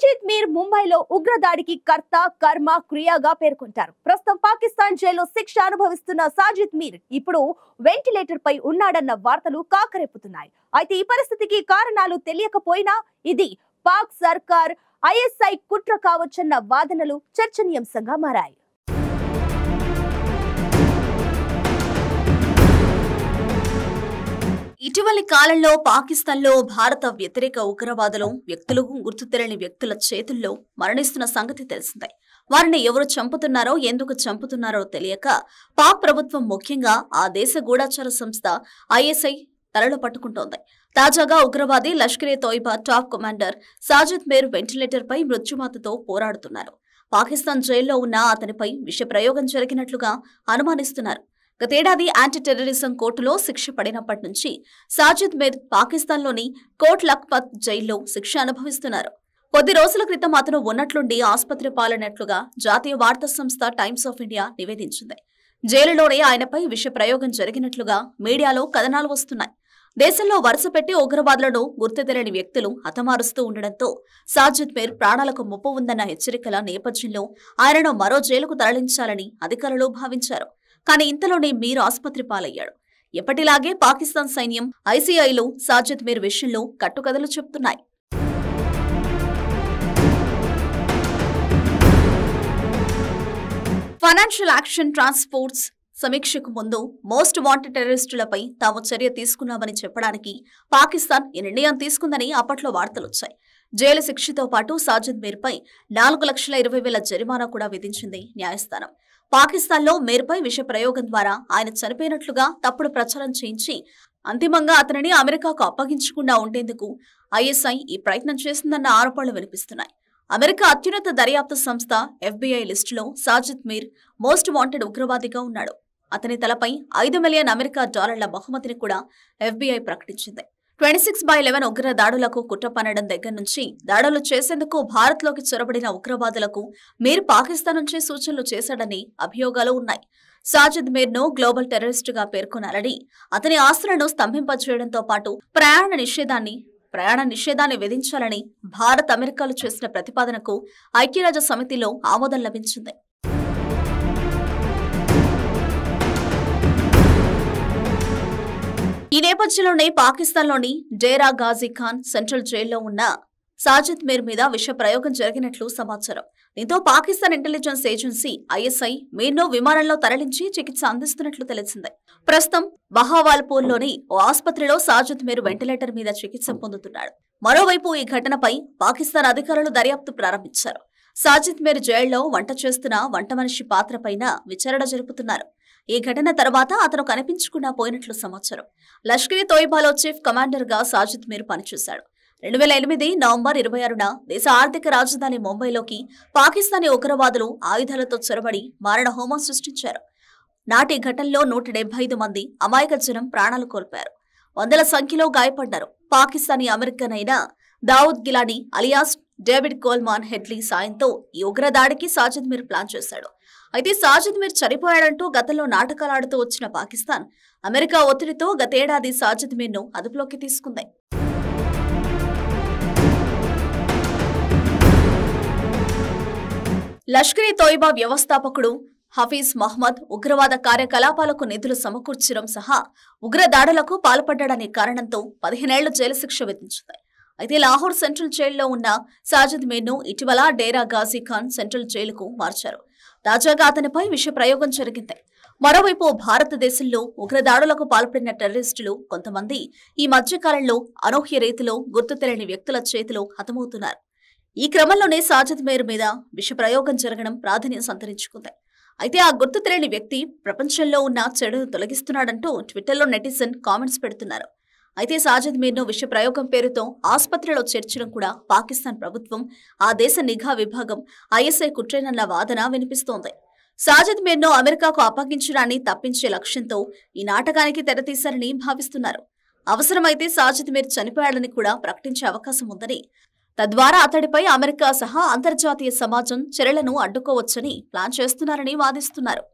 అజిత్ మీర్ ముంబైలో ఉగ్రదాడికి కర్త కర్మ క్రియాగా పేర్కొంటారు ప్రస్తుతం పాకిస్తాన్ జైల్లో శిక్ష అనుభవిస్తున్న సాజిద్ మీర్ ఇప్పుడు వెంటిలేటర్ పై ఉన్నాడన్న వార్తలు కాకరెప్పుతున్నాయి అయితే ఈ పరిస్థితికి కారణాలు తెలియకపోయినా ఇది పాక్ సర్కార్ ఐఎస్ఐ కుట్ర కావచ్చన్న వాదనలు చర్చనీయాంశంగా మారాయి ఇటీవలి కాలంలో పాకిస్తాన్లో భారత వ్యతిరేక ఉగ్రవాదులు వ్యక్తులు గుర్తు తెలియని వ్యక్తుల చేతుల్లో మరణిస్తున్న సంగతి తెలిసిందే వారిని ఎవరు చంపుతున్నారో ఎందుకు చంపుతున్నారో తెలియక పాక్ ప్రభుత్వం ముఖ్యంగా ఆ దేశ గూఢాచార సంస్థ ఐఎస్ఐ తలలు పట్టుకుంటోంది తాజాగా ఉగ్రవాది లష్కరే తోయిబా టాప్ కమాండర్ సాజిద్ మేర్ వెంటిలేటర్పై మృత్యుమాతతో పోరాడుతున్నారు పాకిస్తాన్ జైల్లో ఉన్న అతనిపై విష ప్రయోగం జరిగినట్లుగా అనుమానిస్తున్నారు గతేడాది యాంటీ టెర్రరిజం కోర్టులో శిక్ష పడినప్పటి నుంచి సాజిద్ మీర్ పాకిస్తాన్లోని కోట్ లక్పత్ జైల్లో శిక్ష అనుభవిస్తున్నారు కొద్ది రోజుల క్రితం అతను ఉన్నట్లుండి ఆసుపత్రి పాలనట్లుగా జాతీయ వార్తా సంస్థ టైమ్స్ ఆఫ్ ఇండియా నివేదించింది జైలులోనే ఆయనపై విష ప్రయోగం జరిగినట్లుగా మీడియాలో కథనాలు వస్తున్నాయి దేశంలో వరుసపెట్టి ఉగ్రవాదులను గుర్తుతెరని వ్యక్తులు హతమారుస్తూ ఉండడంతో సాజిద్ మీర్ ప్రాణాలకు ముప్పు ఉందన్న హెచ్చరికల నేపథ్యంలో ఆయనను మరో జైలుకు తరలించాలని అధికారులు భావించారు కానీ ఇంతలోనే మీర్ ఆసుపత్రి పాలయ్యాడు ఎప్పటిలాగే పాకిస్తాన్ సైన్యం ఐసీఐలో సాజిద్ మీర్ విషయంలో కట్టుకథలు చెప్తున్నాయి ఫైనాన్షియల్ యాక్షన్ ట్రాన్స్పోర్ట్స్ సమీక్షకు ముందు మోస్ట్ వాంటెడ్ టెర్రరిస్టులపై తాము చర్య తీసుకున్నామని చెప్పడానికి పాకిస్తాన్ ఈ నిర్ణయం తీసుకుందని అప్పట్లో వార్తలొచ్చాయి జైలు శిక్షతో పాటు సాజిద్ మీర్పై నాలుగు లక్షల ఇరవై వేల జరిమానా కూడా విధించింది న్యాయస్థానం పాకిస్తాన్లో మేర్పై విష ప్రయోగం ద్వారా ఆయన చనిపోయినట్లుగా తప్పుడు ప్రచారం చేయించి అంతిమంగా అతనిని అమెరికాకు అప్పగించకుండా ఉండేందుకు ఐఎస్ఐ ఈ ప్రయత్నం చేసిందన్న ఆరోపణలు వినిపిస్తున్నాయి అమెరికా అత్యున్నత దర్యాప్తు సంస్థ ఎఫ్బీఐ లిస్టులో సాజిద్ మీర్ మోస్ట్ వాంటెడ్ ఉగ్రవాదిగా ఉన్నాడు అతని తలపై ఐదు మిలియన్ అమెరికా డాలర్ల బహుమతిని కూడా ఎఫ్బీఐ ప్రకటించింది ట్వంటీ సిక్స్ బై లెవెన్ ఉగ్ర దాడులకు కుట్ర దగ్గర నుంచి దాడులు చేసేందుకు భారత్లోకి చొరబడిన ఉగ్రవాదులకు మీరు పాకిస్తాన్ నుంచే సూచనలు చేశాడని అభియోగాలు ఉన్నాయి సాజిద్ మీర్ను గ్లోబల్ టెర్రరిస్టుగా పేర్కొన్నారని అతని ఆస్తులను స్తంభింపజేయడంతో పాటు ప్రయాణ నిషేధాన్ని ప్రయాణ నిషేధాన్ని విధించాలని భారత్ అమెరికాలు చేసిన ప్రతిపాదనకు ఐక్యరాజ్య సమితిలో ఆమోదం లభించింది ఈ నేపథ్యంలోనే పాకిస్తాన్లోని డేరా గాజీ ఖాన్ సెంట్రల్ జైల్లో ఉన్న సాజిద్ మీర్ మీద విష ప్రయోగం జరిగినట్లు సమాచారం దీంతో పాకిస్తాన్ ఇంటెలిజెన్స్ ఏజెన్సీ ఐఎస్ఐ మీర్ను విమానంలో తరలించి చికిత్స అందిస్తున్నట్లు తెలిసింది ప్రస్తుతం బహావాల్పూర్లోని ఓ ఆసుపత్రిలో సాజిద్ మీర్ వెంటిలేటర్ మీద చికిత్స పొందుతున్నాడు మరోవైపు ఈ ఘటనపై పాకిస్తాన్ అధికారులు దర్యాప్తు ప్రారంభించారు సాజిద్ మీర్ జైల్లో వంట చేస్తున్న వంట మనిషి పాత్రపైన విచారణ జరుపుతున్నారు ఈ ఘటన తర్వాత అతను కనిపించకుండా పోయినట్లు సమాచారం లష్కరే తోయిబాలో చీఫ్ కమాండర్గా సాజిద్ మీర్ పనిచేశాడు రెండు వేల ఎనిమిది నవంబర్ ఇరవై ఆరున దేశ ఆర్థిక రాజధాని ముంబైలోకి పాకిస్తానీ ఉగ్రవాదులు ఆయుధాలతో చొరబడి మారణ హోమం సృష్టించారు నాటి ఘటనలో నూట ఐదు మంది అమాయక జనం ప్రాణాలు కోల్పారు వందల సంఖ్యలో గాయపడ్డారు పాకిస్తానీ అమెరికన్ అయిన Daood Gilani alias David Coleman Headley సాయంతో ఈ ఉగ్రదాడికి సాజిద్ మీర్ ప్లాన్ చేశాడు అయితే సాజిద్ మీర్ చనిపోయాడంటూ గతంలో నాటకాలాడుతూ వచ్చిన పాకిస్తాన్ అమెరికా ఒత్తిడితో గతేడాది సాజిద్ మీర్ను అదుపులోకి తీసుకుంది లష్కర్ ఈ తోయిబా వ్యవస్థాపకుడు హఫీజ్ మహ్మద్ ఉగ్రవాద కార్యకలాపాలకు నిధులు సమకూర్చడం సహా ఉగ్రదాడులకు పాల్పడ్డాడనే కారణంతో పదిహేనేళ్ల జైలు శిక్ష విధించింది అయితే లాహోర్ సెంట్రల్ జైల్లో ఉన్న సాజిద్ మీర్ను ఇటీవల డేరా గాజీ ఖాన్ సెంట్రల్ జైలుకు మార్చారు తాజాగా అతనిపై విష ప్రయోగం జరిగింది మరోవైపు భారతదేశంలో ఉగ్రదాడులకు పాల్పడిన టెర్రరిస్టులు కొంతమంది ఈ మధ్యకాలంలో అనూహ్య రీతిలో గుర్తు తెలియని వ్యక్తుల చేతిలో హతమవుతున్నారు ఈ క్రమంలోనే సాజిద్ మేర్ మీద విషప్రయోగం జరగడం ప్రాధాన్యం సంతరించుకుంది అయితే ఆ గుర్తు తెలియని వ్యక్తి ప్రపంచంలో ఉన్న చెడును తొలగిస్తున్నాడంటూ ట్విట్టర్లో నెటిజన్ కామెంట్స్ పెడుతున్నారు అయితే సాజద్ మీర్ను విష ప్రయోగం పేరుతో ఆసుపత్రిలో చేర్చడం కూడా పాకిస్తాన్ ప్రభుత్వం ఆ దేశ నిఘా విభాగం ఐఎస్ఐ కుట్రేనన్న వాదన వినిపిస్తోంది సాజిద్ మీర్ను అమెరికాకు అప్పగించడాన్ని తప్పించే లక్ష్యంతో ఈ నాటకానికి తెరతీశారని భావిస్తున్నారు అవసరమైతే సాజిద్ మీర్ చనిపోయాడని కూడా ప్రకటించే అవకాశం ఉందని తద్వారా అతడిపై అమెరికా సహా అంతర్జాతీయ సమాజం చర్యలను అడ్డుకోవచ్చని ప్లాన్ చేస్తున్నారని వాదిస్తున్నారు